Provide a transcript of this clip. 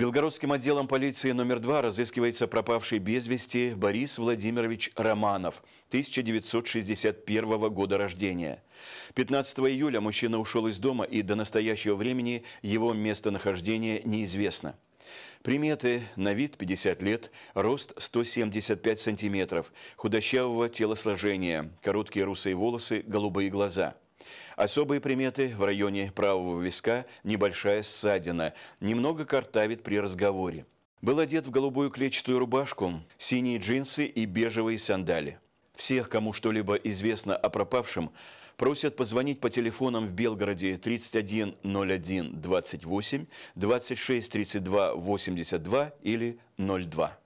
Белгородским отделом полиции номер два разыскивается пропавший без вести Борис Владимирович Романов, 1961 года рождения. 15 июля мужчина ушел из дома, и до настоящего времени его местонахождение неизвестно. Приметы – на вид 50 лет, рост 175 сантиметров, худощавого телосложения, короткие русые волосы, голубые глаза – Особые приметы в районе правого виска – небольшая ссадина, немного картавит при разговоре. Был одет в голубую клетчатую рубашку, синие джинсы и бежевые сандали. Всех, кому что-либо известно о пропавшем, просят позвонить по телефонам в Белгороде 3101 28 26 32 82 или 02.